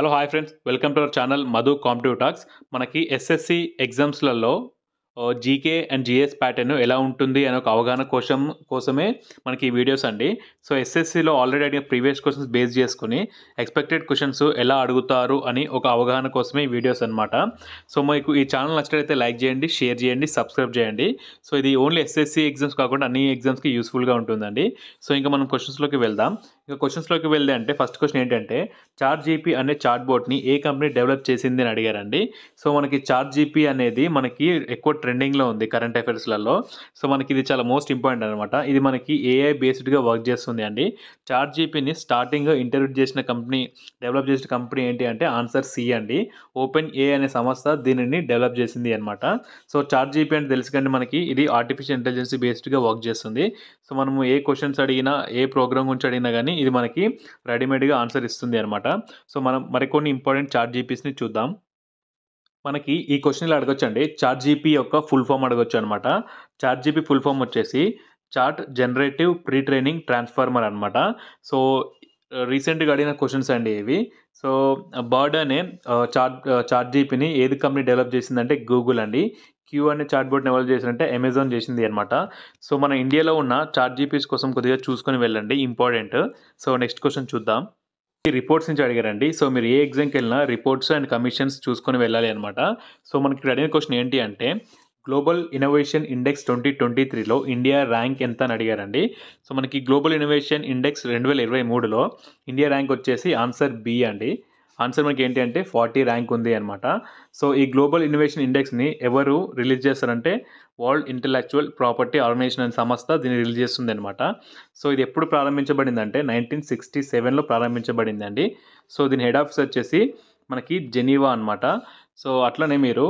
hello hi friends welcome to our channel Madhu competitive talks మనకి SSC ఎగ్జామ్స్లలో GK and GS pattern ఎలా ఉంటుంది అనే ఒక అవగాహన కోసం కోసమే మనకి ఈ వీడియోస్ అండి సో ఎస్ఎస్సిలో ఆల్రెడీ అడిగిన ప్రీవియస్ క్వశ్చన్స్ బేస్ చేసుకుని ఎక్స్పెక్టెడ్ క్వశ్చన్స్ ఎలా అడుగుతారు అని ఒక అవగాహన కోసమే ఈ వీడియోస్ అనమాట సో మీకు ఈ ఛానల్ నచ్చినట్లయితే లైక్ చేయండి షేర్ చేయండి సబ్స్క్రైబ్ చేయండి సో ఇది ఓన్లీ ఎస్ఎస్సి ఎగ్జామ్స్ కాకుండా అన్ని ఎగ్జామ్స్కి యూస్ఫుల్గా ఉంటుందండి సో ఇంకా మనం క్వశ్చన్స్లోకి వెళ్దాం ఇంకా క్వశ్చన్స్లోకి వెళ్ళి అంటే ఫస్ట్ క్వశ్చన్ ఏంటంటే చార్ జీపీ అనే చార్ట్ బోర్డ్ని ఏ కంపెనీ డెవలప్ చేసింది అని అడిగారండి సో మనకి చార్ జీపీ అనేది మనకి ఎక్కువ ట్రెండింగ్లో ఉంది కరెంట్ అఫైర్స్లలో సో మనకి ఇది చాలా మోస్ట్ ఇంపార్టెంట్ అనమాట ఇది మనకి ఏఐ బేస్డ్గా వర్క్ చేస్తుంది అండి చార్ జీపీని స్టార్టింగ్ ఇంటర్వ్యూ చేసిన కంపెనీ డెవలప్ చేసిన కంపెనీ ఏంటి అంటే ఆన్సర్ సి అండి ఓపెన్ ఏ అనే సంస్థ దీనిని డెవలప్ చేసింది అనమాట సో చార్ జీపీ అంటే తెలుసుకండి మనకి ఇది ఆర్టిఫిషియల్ ఇంటెలిజెన్స్ బేస్డ్గా వర్క్ చేస్తుంది సో మనము ఏ క్వశ్చన్స్ అడిగినా ఏ ప్రోగ్రామ్ గురించి అడిగినా కానీ ఇది మనకి రెడీమేడ్గా ఆన్సర్ ఇస్తుంది అనమాట సో మనం మరికొన్ని ఇంపార్టెంట్ చార్ట్ జీపీస్ని చూద్దాం మనకి ఈ క్వశ్చన్ ఇలా అండి చార్ట్ జీపీ యొక్క ఫుల్ ఫామ్ అడగచ్చు అనమాట చార్ట్ జీపీ ఫుల్ ఫామ్ వచ్చేసి chat generative pre training transformer అనమాట సో రీసెంట్గా అడిగిన క్వశ్చన్స్ అండి ఇవి సో బర్డ్ అనే చాట్ చార్ట్ జీపీని ఏది కంపెనీ డెవలప్ చేసిందంటే గూగుల్ అండి క్యూ అనే చార్ట్ బోర్డ్ డెవలప్ చేసిందంటే అమెజాన్ చేసింది అనమాట సో మన ఇండియాలో ఉన్న చార్ట్ జీపీస్ కోసం కొద్దిగా చూసుకొని వెళ్ళండి ఇంపార్టెంట్ సో నెక్స్ట్ క్వశ్చన్ చూద్దాం ఈ రిపోర్ట్స్ నుంచి అడిగారండి సో మీరు ఏ ఎగ్జామ్కి వెళ్ళినా రిపోర్ట్స్ అండ్ కమిషన్స్ చూసుకొని వెళ్ళాలి అనమాట సో మనకి ఇక్కడ అడిగిన క్వశ్చన్ ఏంటి అంటే global innovation index twenty twenty త్రీలో ఇండియా ర్యాంక్ ఎంత అని అడిగారండి సో మనకి గ్లోబల్ ఇన్నోవేషన్ ఇండెక్స్ రెండు వేల ఇరవై మూడులో ఇండియా ర్యాంక్ వచ్చేసి ఆన్సర్ బి అండి ఆన్సర్ మనకి ఏంటి అంటే ఫార్టీ ర్యాంక్ ఉంది అనమాట సో ఈ గ్లోబల్ ఇన్నోవేషన్ ఇండెక్స్ని ఎవరు రిలీజ్ చేస్తారంటే వరల్డ్ ఇంటలెక్చువల్ ప్రాపర్టీ ఆర్గనైజేషన్ అనే సంస్థ దీన్ని రిలీజ్ చేస్తుంది అనమాట సో ఇది ఎప్పుడు ప్రారంభించబడిందంటే నైన్టీన్ సిక్స్టీ సెవెన్లో ప్రారంభించబడిందండి సో దీని హెడ్ ఆఫీస్ వచ్చేసి మనకి జెనీవా అనమాట సో అట్లనే మీరు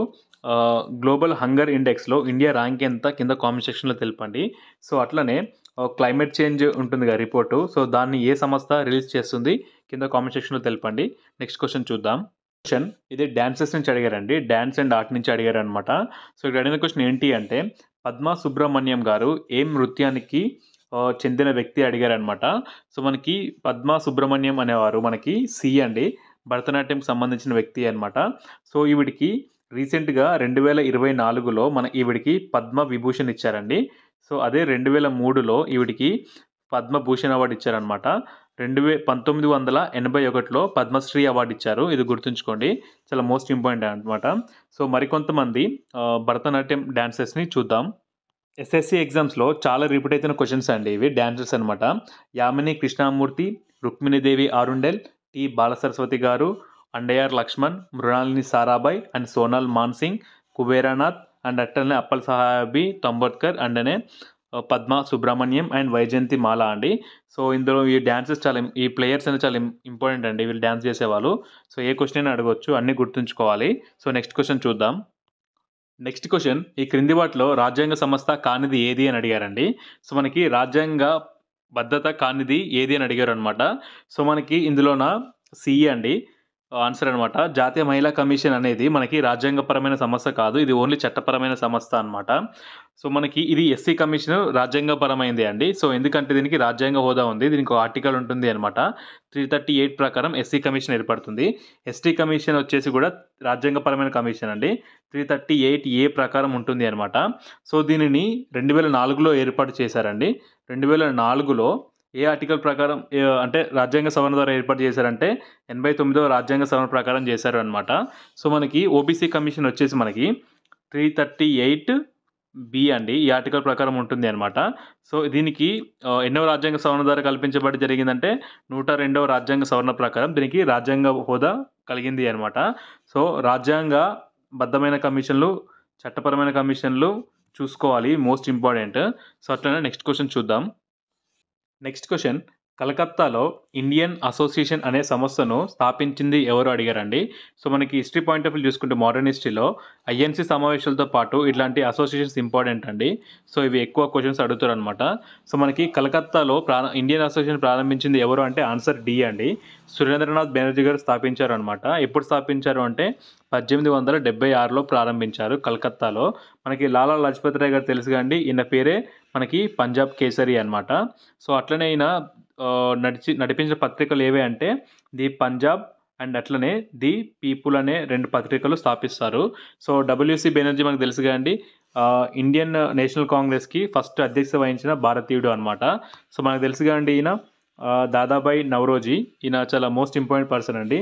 గ్లోబల్ హంగర్ ఇండెక్స్లో ఇండియా ర్యాంక్ ఎంత కింద కామెంట్ సెక్షన్లో తెలపండి సో అట్లనే క్లైమేట్ చేంజ్ ఉంటుందిగా రిపోర్టు సో దాన్ని ఏ సంస్థ రిలీజ్ చేస్తుంది కింద కామెంట్ సెక్షన్లో తెలపండి నెక్స్ట్ క్వశ్చన్ చూద్దాం క్వశ్చన్ ఇది డ్యాన్సెస్ నుంచి అడిగారండి డ్యాన్స్ అండ్ ఆర్ట్ నుంచి అడిగారు అనమాట సో ఇక్కడ అడిగిన క్వశ్చన్ ఏంటి అంటే పద్మ సుబ్రహ్మణ్యం గారు ఏ నృత్యానికి చెందిన వ్యక్తి అడిగారనమాట సో మనకి పద్మ సుబ్రహ్మణ్యం అనేవారు మనకి సి అండి భరతనాట్యంకి సంబంధించిన వ్యక్తి అనమాట సో ఈవిడికి రీసెంట్గా రెండు వేల ఇరవై నాలుగులో మన ఈవిడికి పద్మ విభూషణ్ ఇచ్చారండి సో అదే రెండు వేల మూడులో ఈవిడికి పద్మభూషణ్ అవార్డు ఇచ్చారనమాట రెండు వే పంతొమ్మిది వందల ఎనభై ఒకటిలో పద్మశ్రీ అవార్డు ఇచ్చారు ఇది గుర్తుంచుకోండి చాలా మోస్ట్ ఇంపార్టెంట్ అనమాట సో మరికొంతమంది భరతనాట్యం డ్యాన్సర్స్ని చూద్దాం ఎస్ఎస్సి ఎగ్జామ్స్లో చాలా రిపీట్ అయిన క్వశ్చన్స్ అండి ఇవి డాన్సర్స్ అనమాట యామిని కృష్ణామూర్తి రుక్మిణీదేవి ఆరుండెల్ టి బాలసరస్వతి గారు అండయార్ లక్ష్మణ్ మృణాలిని సారాభాయ్ అండ్ సోనాల్ మాన్సింగ్ కుబేరానాథ్ అండ్ అట్టనే అప్పల్ సహాబీ అండ్ అనే పద్మ సుబ్రహ్మణ్యం అండ్ వైజయంతి మాల అండి సో ఇందులో ఈ డ్యాన్సెస్ చాలా ఈ ప్లేయర్స్ అనేది చాలా ఇంపార్టెంట్ అండి వీళ్ళు డ్యాన్స్ చేసేవాళ్ళు సో ఏ క్వశ్చన్ అయినా అడగవచ్చు అన్నీ గుర్తుంచుకోవాలి సో నెక్స్ట్ క్వశ్చన్ చూద్దాం నెక్స్ట్ క్వశ్చన్ ఈ క్రింది వాటిలో రాజ్యాంగ సంస్థ కానిది ఏది అని అడిగారండి సో మనకి రాజ్యాంగ భద్రత కానిది ఏది అని అడిగారు అనమాట సో మనకి ఇందులోన సిఏ అండి ఆన్సర్ అనమాట జాతీయ మహిళా కమిషన్ అనేది మనకి రాజ్యాంగపరమైన సమస్య కాదు ఇది ఓన్లీ చట్టపరమైన సంస్థ అనమాట సో మనకి ఇది ఎస్సీ కమిషన్ రాజ్యాంగపరమైంది అండి సో ఎందుకంటే దీనికి రాజ్యాంగ హోదా ఉంది దీనికి ఆర్టికల్ ఉంటుంది అనమాట త్రీ థర్టీ ఎయిట్ ప్రకారం ఎస్సీ కమిషన్ ఏర్పడుతుంది ఎస్టీ కమిషన్ వచ్చేసి కూడా రాజ్యాంగపరమైన కమిషన్ అండి త్రీ థర్టీ ఎయిట్ ఏ ప్రకారం ఉంటుంది అనమాట సో దీనిని రెండు వేల నాలుగులో ఏర్పాటు చేశారండి రెండు వేల నాలుగులో ఏ ఆర్టికల్ ప్రకారం అంటే రాజ్యాంగ సవరణ ద్వారా ఏర్పాటు చేశారంటే ఎనభై తొమ్మిదో రాజ్యాంగ సవరణ ప్రకారం చేశారు అనమాట సో మనకి ఓబీసీ కమిషన్ వచ్చేసి మనకి త్రీ థర్టీ ఎయిట్ బి అండి ఈ ఆర్టికల్ ప్రకారం ఉంటుంది అనమాట సో దీనికి ఎన్నో రాజ్యాంగ సవరణ ద్వారా కల్పించబడి జరిగిందంటే నూట రెండవ రాజ్యాంగ సవరణ ప్రకారం దీనికి రాజ్యాంగ హోదా కలిగింది అనమాట సో రాజ్యాంగ బద్ధమైన కమిషన్లు చట్టపరమైన కమిషన్లు చూసుకోవాలి మోస్ట్ ఇంపార్టెంట్ సో అట్లనే నెక్స్ట్ క్వశ్చన్ చూద్దాం నెక్స్ట్ క్వశ్చన్ కలకత్తాలో ఇండియన్ అసోసియేషన్ అనే సంస్థను స్థాపించింది ఎవరు అడిగారండి సో మనకి హిస్టరీ పాయింట్ ఆఫ్ వ్యూ చూసుకుంటే మోడర్న్ హిస్టరీలో ఐఎన్సీ సమావేశాలతో పాటు ఇట్లాంటి అసోసియేషన్స్ ఇంపార్టెంట్ అండి సో ఇవి ఎక్కువ క్వశ్చన్స్ అడుగుతారు అనమాట సో మనకి కలకత్తాలో ఇండియన్ అసోసియేషన్ ప్రారంభించింది ఎవరు అంటే ఆన్సర్ డి అండి సురేంద్రనాథ్ బెనర్జీ గారు స్థాపించారు అనమాట ఎప్పుడు స్థాపించారు అంటే పద్దెనిమిది వందల డెబ్బై ఆరులో ప్రారంభించారు కలకత్తాలో మనకి లాలా లజపతి రాయ్ గారు తెలుసు కండి ఈయన పేరే మనకి పంజాబ్ కేసరి అనమాట సో అట్లనే అయినా నడిచి నడిపించిన పత్రికలు ఏవి అంటే ది పంజాబ్ అండ్ అట్లనే ది పీపుల్ అనే రెండు పత్రికలు స్థాపిస్తారు సో డబ్ల్యూసి బెనర్జీ మనకు తెలుసు కదండి ఇండియన్ నేషనల్ కాంగ్రెస్కి ఫస్ట్ అధ్యక్ష వహించిన భారతీయుడు అనమాట సో మనకు తెలుసు కదండి ఈయన దాదాబాయి నవరోజీ ఈయన చాలా మోస్ట్ ఇంపార్టెంట్ పర్సన్ అండి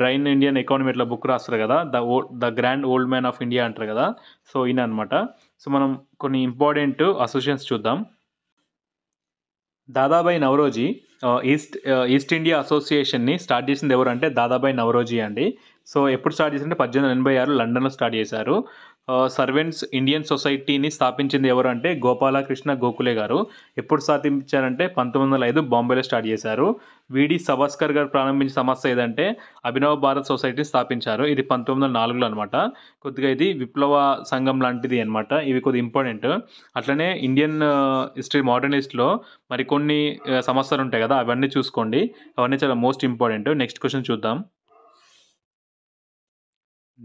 డ్రైన్ ఇండియన్ ఎకానమీ ఇట్లా బుక్ రాస్తారు కదా the oh the grand old man of India అంటారు కదా సో ఈయన అనమాట సో మనం కొన్ని ఇంపార్టెంట్ అసోసియేషన్స్ చూద్దాం Dadabhai Naoroji east east India అసోసియేషన్ని స్టార్ట్ చేసింది ఎవరు అంటే దాదాబాయి నవరోజీ అండి సో ఎప్పుడు స్టార్ట్ చేసిందంటే పద్దెనిమిది ఎనభై ఆరు లండన్లో స్టార్ట్ చేశారు సర్వెంట్స్ ఇండియన్ సొసైటీని స్థాపించింది ఎవరు అంటే గోపాలకృష్ణ గోకులే గారు ఎప్పుడు స్థాపించారంటే పంతొమ్మిది వందల ఐదు బాంబేలో స్టార్ట్ చేశారు విడి సభాస్కర్ గారు ప్రారంభించిన సమస్య ఏదంటే అభినవ భారత్ సొసైటీని స్థాపించారు ఇది పంతొమ్మిది వందల నాలుగులో అనమాట కొద్దిగా ఇది విప్లవ సంఘం లాంటిది అనమాట ఇవి కొద్ది ఇంపార్టెంట్ అట్లనే ఇండియన్ హిస్టరీ మోడర్నిస్ట్లో మరికొన్ని సమస్యలు ఉంటాయి కదా అవన్నీ చూసుకోండి అవన్నీ చాలా మోస్ట్ ఇంపార్టెంట్ నెక్స్ట్ క్వశ్చన్ చూద్దాం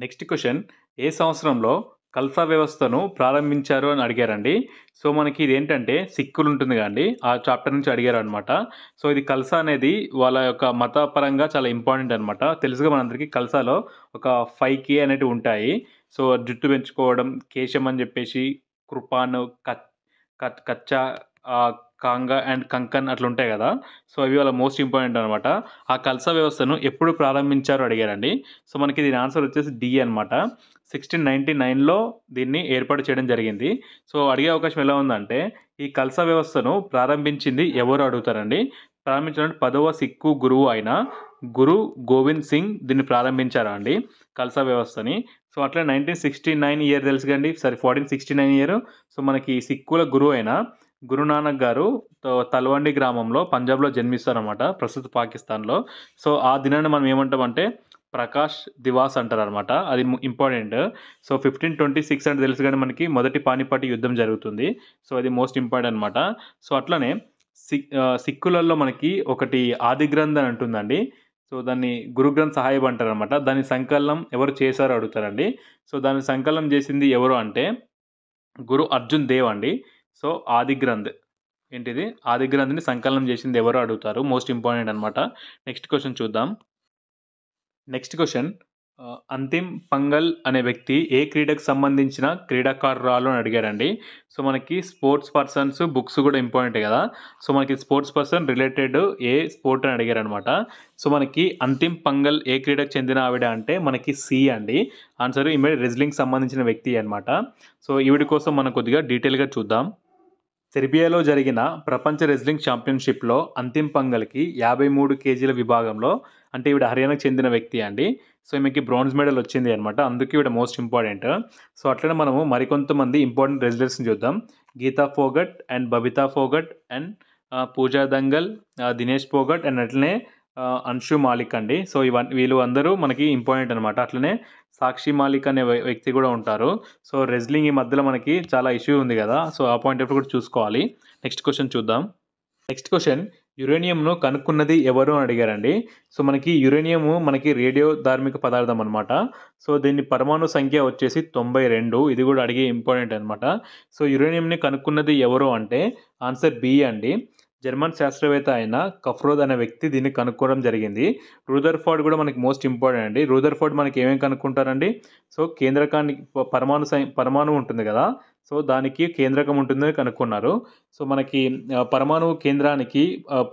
నెక్స్ట్ క్వశ్చన్ ఏ సంవత్సరంలో కల్సా వ్యవస్థను ప్రారంభించారు అని అడిగారండి సో మనకి ఇది ఏంటంటే సిక్కులు ఉంటుంది కండి ఆ చాప్టర్ నుంచి అడిగారు అనమాట సో ఇది కల్సా అనేది వాళ్ళ యొక్క మతపరంగా చాలా ఇంపార్టెంట్ అనమాట తెలుసుగా మనందరికీ కల్సాలో ఒక ఫైవ్ కే అనేటివి ఉంటాయి సో జుట్టు పెంచుకోవడం కేశం అని చెప్పేసి కృపాను కచ్ కచ్చా కాంగ అండ్ కంకన్ అట్లా ఉంటాయి కదా సో అవి వాళ్ళ మోస్ట్ ఇంపార్టెంట్ అనమాట ఆ కల్సా వ్యవస్థను ఎప్పుడు ప్రారంభించారో అడిగారండి సో మనకి దీని ఆన్సర్ వచ్చేసి డి అనమాట సిక్స్టీన్ నైంటీ నైన్లో దీన్ని ఏర్పాటు చేయడం జరిగింది సో అడిగే అవకాశం ఎలా ఉందంటే ఈ కల్సా వ్యవస్థను ప్రారంభించింది ఎవరు అడుగుతారండి ప్రారంభించిన పదవ సిక్కు గురువు అయిన గురు గోవింద్ సింగ్ దీన్ని ప్రారంభించారా అండి కల్సా వ్యవస్థని సో అట్లా నైన్టీన్ సిక్స్టీ నైన్ ఇయర్ తెలుసు కండి sorry fourteen sixty nine year so మనకి సిక్కుల గురువు అయిన గురునానక్ గారు తల్వండి గ్రామంలో పంజాబ్లో జన్మిస్తారనమాట ప్రస్తుత పాకిస్తాన్లో సో ఆ దినాన్ని మనం ఏమంటామంటే ప్రకాష్ దివాస్ అంటారు అనమాట అది important so fifteen twenty six అంటే తెలుసు కానీ మనకి మొదటి పానిపాటి యుద్ధం జరుగుతుంది సో అది మోస్ట్ ఇంపార్టెంట్ అనమాట సో అట్లనే సిక్ సిక్కులలో మనకి ఒకటి ఆది అని ఉంటుందండి సో దాన్ని గురుగ్రంథ్ సాహెబ్ అంటారు అనమాట దాని సంకలనం ఎవరు చేశారో అడుగుతారండి సో దాని సంకలనం చేసింది ఎవరు అంటే గురు అర్జున్ దేవ్ అండి సో ఆది గ్రంథ్ ఏంటిది ఆది గ్రంథ్ని సంకలనం చేసింది ఎవరు అడుగుతారు మోస్ట్ ఇంపార్టెంట్ అనమాట నెక్స్ట్ క్వశ్చన్ చూద్దాం నెక్స్ట్ క్వశ్చన్ అంతిమ్ పంగల్ అనే వ్యక్తి ఏ క్రీడకు సంబంధించిన క్రీడాకారురాలు అని అడిగారండి సో మనకి స్పోర్ట్స్ పర్సన్స్ బుక్స్ కూడా ఇంపార్టెంట్ కదా సో మనకి స్పోర్ట్స్ పర్సన్ రిలేటెడ్ ఏ స్పోర్ట్ అని అడిగారు అనమాట సో మనకి అంతిమ్ పంగల్ ఏ క్రీడకు చెందిన ఆవిడ అంటే మనకి సి అండి ఆన్సర్ ఈమె రెజ్లింగ్ సంబంధించిన వ్యక్తి అనమాట సో ఈవిడ కోసం మనం కొద్దిగా డీటెయిల్గా చూద్దాం సెర్బియాలో జరిగిన ప్రపంచ రెజ్లింగ్ ఛాంపియన్షిప్లో అంతిమ్ పంగల్కి యాభై మూడు కేజీల విభాగంలో అంటే ఈవిడ హర్యానాకు చెందిన వ్యక్తి అండి సో ఈమెకి బ్రాంజ్ మెడల్ వచ్చింది అనమాట అందుకే ఈవిడ మోస్ట్ ఇంపార్టెంట్ సో అట్లనే మనము మరికొంతమంది ఇంపార్టెంట్ రెజిడెంట్స్ని చూద్దాం Geeta Phogat and Babita Phogat and Pooja Dangal Dinesh Phogat and అట్లనే అన్షు మాలిక్ అండి సో ఇవన్నీ వీళ్ళు అందరూ మనకి ఇంపార్టెంట్ అనమాట అట్లనే సాక్షి మాలిక్ అనే వ్యక్తి కూడా ఉంటారు సో రెజ్లింగ్ ఈ మధ్యలో మనకి చాలా ఇష్యూ ఉంది కదా సో ఆ పాయింట్ ఆఫ్ కూడా చూసుకోవాలి నెక్స్ట్ క్వశ్చన్ చూద్దాం నెక్స్ట్ క్వశ్చన్ యురేనియంను కనుక్కున్నది ఎవరు అని అడిగారండి సో మనకి యురేనియము మనకి రేడియో ధార్మిక పదార్థం అనమాట సో దీని పరమాణు సంఖ్య వచ్చేసి తొంభై రెండు ఇది కూడా అడిగే ఇంపార్టెంట్ అనమాట సో యురేనియంని కనుక్కున్నది ఎవరు అంటే ఆన్సర్ బి అండి జర్మన్ శాస్త్రవేత్త అయిన కఫ్రోద్ అనే వ్యక్తి దీన్ని కనుక్కోవడం జరిగింది రూదర్ఫార్డ్ కూడా మనకి మోస్ట్ ఇంపార్టెంట్ అండి రూదర్ఫార్డ్ మనకి ఏమేమి కనుక్కుంటారండి సో కేంద్రకానికి పరమాణు పరమాణు ఉంటుంది కదా సో దానికి కేంద్రకం ఉంటుందని కనుక్కున్నారు సో మనకి పరమాణు కేంద్రానికి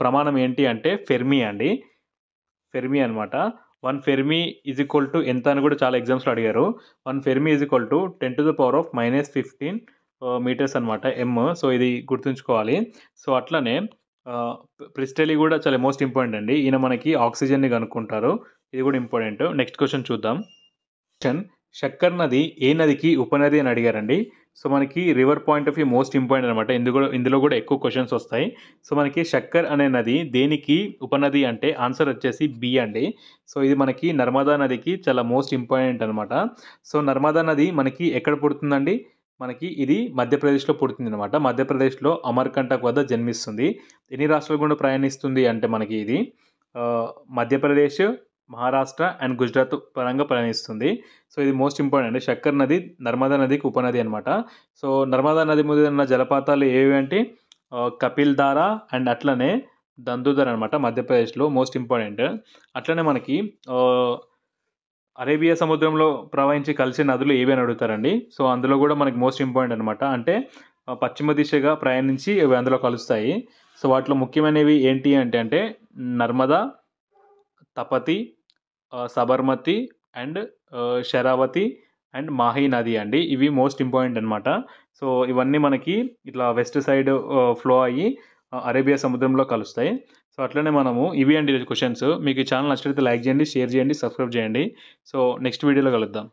ప్రమాణం ఏంటి అంటే ఫెర్మి అండి ఫెర్మి అనమాట one fermi is equal to ఎంత అని కూడా చాలా ఎగ్జామ్స్లో అడిగారు one fermi is equal to ten to the power of minus fifteen metres అనమాట ఎమ్ సో ఇది గుర్తుంచుకోవాలి సో అట్లనే ప్రిస్టలీ కూడా చాలా మోస్ట్ ఇంపార్టెంట్ అండి ఈయన మనకి ఆక్సిజన్ని కనుక్కుంటారు ఇది కూడా ఇంపార్టెంట్ నెక్స్ట్ క్వశ్చన్ చూద్దాం క్వశ్చన్ షక్కర్ నది ఏ నదికి ఉపనది అని అడిగారండి సో మనకి river point of view most important అనమాట ఇందులో ఇందులో కూడా ఎక్కువ క్వశ్చన్స్ వస్తాయి సో మనకి షక్కర్ అనే నది దేనికి ఉపనది అంటే ఆన్సర్ వచ్చేసి బి అండి సో ఇది మనకి నర్మదా నదికి చాలా మోస్ట్ ఇంపార్టెంట్ అనమాట సో నర్మదా నది మనకి ఎక్కడ పుడుతుందండి మనకి ఇది మధ్యప్రదేశ్లో పుడుతుంది అనమాట మధ్యప్రదేశ్లో అమర్కంటక్ వద్ద జన్మిస్తుంది ఎన్ని రాష్ట్రాల గుండా ప్రయాణిస్తుంది అంటే మనకి ఇది మధ్యప్రదేశ్ మహారాష్ట్ర అండ్ గుజరాత్ పరంగా ప్రయాణిస్తుంది సో ఇది మోస్ట్ ఇంపార్టెంట్ అంటే శక్కర్ నది నర్మదా నదికి ఉపనది అనమాట సో నర్మదా నది మీద ఉన్న జలపాతాలు ఏవి అంటే కపిల్ దారా అండ్ అట్లనే దందుదర్ అనమాట మధ్యప్రదేశ్లో మోస్ట్ ఇంపార్టెంట్ అట్లనే మనకి అరేబియా సముద్రంలో ప్రవహించి కలిసే నదులు ఏవి అని అడుగుతారండి సో అందులో కూడా మనకి మోస్ట్ ఇంపార్టెంట్ అనమాట అంటే పశ్చిమ దిశగా ప్రయాణించి అవి అందులో కలుస్తాయి సో వాటిలో ముఖ్యమైనవి ఏంటి అంటే అంటే నర్మదా తపతి సబర్మతి అండ్ శరావతి అండ్ మాహి నది అండి ఇవి మోస్ట్ ఇంపార్టెంట్ అనమాట సో ఇవన్నీ మనకి ఇట్లా వెస్ట్ సైడ్ ఫ్లో అయ్యి అరేబియా సముద్రంలో కలుస్తాయి సో అట్లనే మనము ఇవి అండి క్వశ్చన్స్ మీకు ఈ ఛానల్ నచ్చినట్లయితే లైక్ చేయండి షేర్ చేయండి సబ్స్క్రైబ్ చేయండి సో నెక్స్ట్ వీడియోలో కలుద్దాం